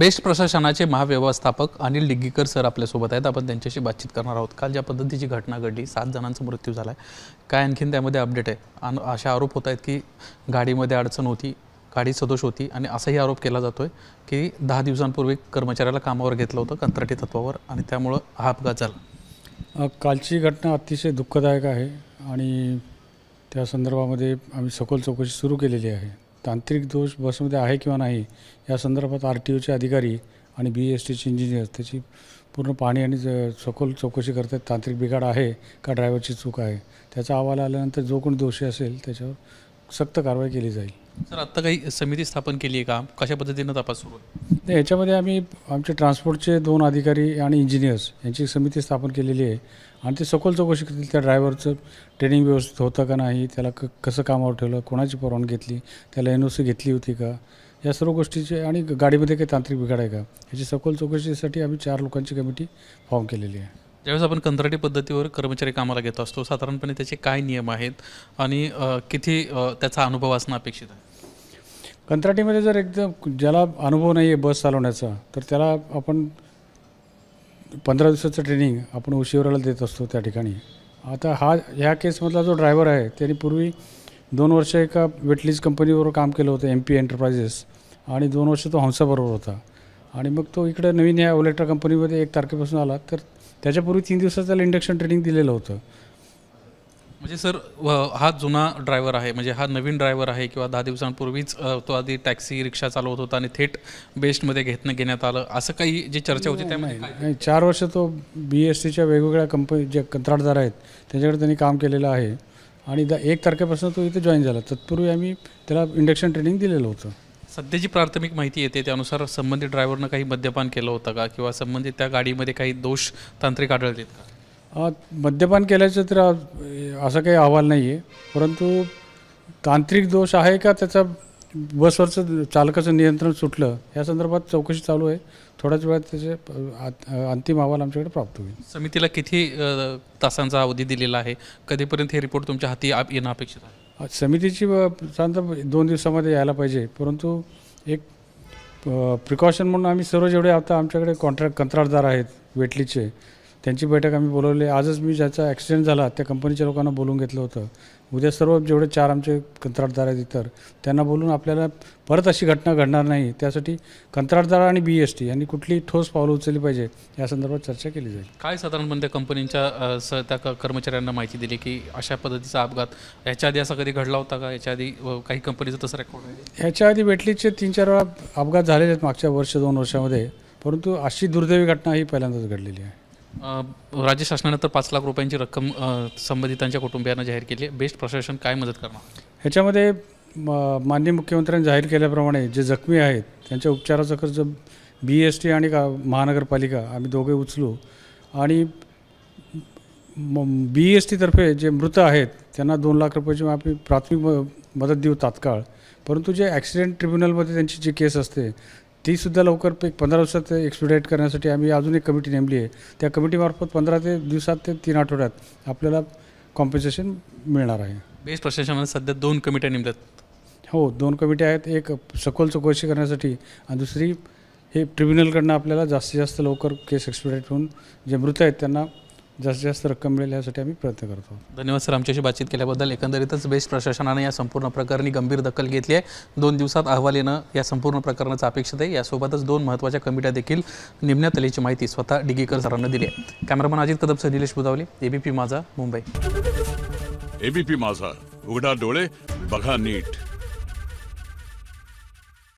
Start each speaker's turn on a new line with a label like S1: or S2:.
S1: best प्रशासनाचे महाव्यवस्थापक Anil Diggikar sir आपल्यासोबत आहेत आपण त्यांच्याशी बातचीत करणार आहोत काल ज्या पद्धतीची घटना घडली सात जणांचा मृत्यू झाला आहे काय आणखीन त्यामध्ये अपडेट आहे असे आरोप होत आहेत की गाडीमध्ये अडचण होती गाडी सदोष होती आणि असाही आरोप केला जातो आहे की दहा दिवसांपूर्वी कर्मचाऱ्याला कामावर घेतलं होतं कंत्राटी तत्वावर आणि त्यामुळं हा अपघात झाला
S2: कालची घटना अतिशय दुःखदायक आहे आणि त्या संदर्भामध्ये आम्ही सखोल चौकशी सुरू केलेली आहे तांत्रिक दोष बसमध्ये आहे किंवा नाही या संदर्भात आर टी ओचे अधिकारी आणि बी एस टीचे इंजिनियर्स त्याची पूर्ण पाणी आणि सखोल चौकशी करतात तांत्रिक बिघाड आहे का ड्रायव्हरची चूक आहे त्याचा अहवाल आल्यानंतर जो कोण दोषी असेल त्याच्यावर सक्त कारवाई केली जाईल
S1: सर आत्ता काही समिती स्थापन केली आहे का कशा पद्धतीनं तपास सुरू
S2: आहे याच्यामध्ये आम्ही आमचे ट्रान्सपोर्टचे दोन अधिकारी आणि इंजिनियर्स यांची समिती स्थापन केलेली आहे आणि ते सखोल चौकशी करतील त्या ड्रायव्हरचं ट्रेनिंग व्यवस्थित होतं का नाही त्याला क कसं कामावर ठेवलं कोणाची परवानगी घेतली त्याला एन ओ सी घेतली होती का या सर्व गोष्टीचे आणि गाडीमध्ये काही तांत्रिक बिघाड आहे का याची सखोल चौकशीसाठी आम्ही चार लोकांची कमिटी फॉर्म केलेली आहे
S1: ज्यावेळेस आपण कंत्राटी पद्धतीवर कर्मचारी कामाला घेत असतो साधारणपणे त्याचे काय नियम आहेत आणि किती त्याचा अनुभव असणं अपेक्षित आहे
S2: कंत्राटीमध्ये जर एकदम ज्याला अनुभव नाही आहे बस चालवण्याचा तर त्याला आपण पंधरा दिवसाचं ट्रेनिंग आपण उशिवराला देत असतो त्या ठिकाणी आता हा ह्या केसमधला जो ड्रायव्हर आहे त्यांनी पूर्वी दोन वर्ष एका वेटलीज कंपनीबरोबर काम केलं होतं एम पी एंटरप्राइजेस आणि दोन वर्ष तो हंसाबरोबर होता आणि मग तो इकडे नवीन ह्या ओलेक्ट्रा कंपनीमध्ये एक तारखेपासून आला तर त्याच्यापूर्वी तीन दिवसात त्याला इंडक्शन ट्रेनिंग दिलेलं होतं
S1: म्हणजे सर हा जुना ड्रायव्हर आहे म्हणजे हा नवीन ड्रायव्हर आहे किंवा दहा दिवसांपूर्वीच तो आधी टॅक्सी रिक्षा चालवत होता आणि थेट बेस्टमध्ये घेतनं घेण्यात आलं असं काही जी चर्चा होती त्यामध्ये
S2: नाही चार वर्ष तो बी एस सीच्या वेगवेगळ्या कंपनी जे कंत्राटदार आहेत त्यांच्याकडे त्यांनी काम केलेलं आहे आणि द एक तारखेपासून तो इथे जॉईन झाला तत्पूर्वी आम्ही त्याला इंडक्शन ट्रेनिंग दिलेलं होतं
S1: सध्याची प्राथमिक माहिती येते त्यानुसार संबंधित ड्रायव्हरनं काही मद्यपान केलं होतं का किंवा संबंधित त्या गाडीमध्ये काही दोष तांत्रिक आहेत
S2: का मद्यपान केल्याचं तर असा काही अहवाल नाही आहे परंतु तांत्रिक दोष आहे का त्याचा बसवरचं चालकाचं नियंत्रण सुटलं या संदर्भात चौकशी चालू आहे थोड्याच वेळात त्याचे अंतिम अहवाल आमच्याकडे प्राप्त होईल
S1: समितीला किती तासांचा अवधी दिलेला आहे कधीपर्यंत हे रिपोर्ट तुमच्या हाती येणं अपेक्षित
S2: आहे समितीची साधारण दोन दिवसामध्ये यायला पाहिजे परंतु एक प्रिकॉशन म्हणून आम्ही सर्व जेवढे आता आमच्याकडे कॉन्ट्रॅक्ट कंत्राटदार आहेत वेटलीचे त्यांची बैठक आम्ही बोलवली आजच मी ज्याचा ॲक्सिडेंट झाला त्या कंपनीच्या लोकांना बोलून घेतलं होतं उद्या सर्व जेवढे चार आमचे कंत्राटदार आहेत इतर त्यांना बोलून आपल्याला परत अशी घटना घडणार नाही त्यासाठी कंत्राटदार आणि बी एस टी यांनी कुठली ठोस पावलं उचलली पाहिजे या संदर्भात चर्चा केली जाईल
S1: काय साधारणपणे त्या कंपनीच्या स त्या कर्मचाऱ्यांना माहिती दिली की अशा पद्धतीचा अपघात याच्या आधी असा कधी घडला होता का याच्या आधी काही कंपनीचं तसं रेकॉर्ड
S2: याच्या आधी वेटलीचे तीन चार वेळा अपघात झालेले आहेत मागच्या वर्ष दोन वर्षामध्ये परंतु अशी दुर्दैवी घटना ही पहिल्यांदाच घडलेली आहे
S1: राज्य शासनानं तर पाच लाख रुपयांची रक्कम संबंधितांच्या कुटुंबियांना जाहीर केली आहे बेस्ट प्रशासन काय मदत करणार
S2: ह्याच्यामध्ये माननीय मुख्यमंत्र्यांनी जाहीर केल्याप्रमाणे जे जखमी आहेत त्यांच्या उपचाराचा खर्च बी एस टी आणि का महानगरपालिका आम्ही दोघे उचलू आणि बी एस टीतर्फे जे मृत आहेत त्यांना दोन लाख रुपयाची आम्ही प्राथमिक मदत देऊ तात्काळ परंतु जे ॲक्सिडेंट ट्रिब्युनलमध्ये त्यांची जी केस असते तीसुद्धा लवकर पे पंधरा दिवसात एक्सपिडाईट करण्यासाठी आम्ही अजून एक कमिटी नेमली आहे त्या कमिटीमार्फत पंधरा ते दिवसात ते तीन आठवड्यात आपल्याला कॉम्पन्सेशन मिळणार आहे
S1: बेस प्रशासनामध्ये सध्या दोन कमिट्या नेमतात
S2: हो दोन कमिट्या आहेत एक सखोल चौकशी करण्यासाठी आणि दुसरी हे ट्रिब्युनलकडनं आपल्याला जास्तीत जास्त लवकर केस एक्सपिडाईट होऊन जे मृत आहेत त्यांना जास्त जास्त रक्कम मिळेल यासाठी आम्ही प्रयत्न करतो
S1: धन्यवाद सर आमच्याशी बातचीत केल्याबद्दल एकंदरीतच बेस्ट प्रशासनाने या संपूर्ण प्रकरणी गंभीर दखल घेतली आहे दोन दिवसात अहवाल येणं या संपूर्ण प्रकरणाचं अपेक्षित आहे यासोबतच दोन महत्त्वाच्या कमिट्या देखील निम्ण्यात आल्याची माहिती स्वतः डिगीकर सरांना दिली आहे cameraman Ajit sir Nilesh Budavali ABP Majha Mumbai
S2: ABP माझा उघडा डोळे बघा नीट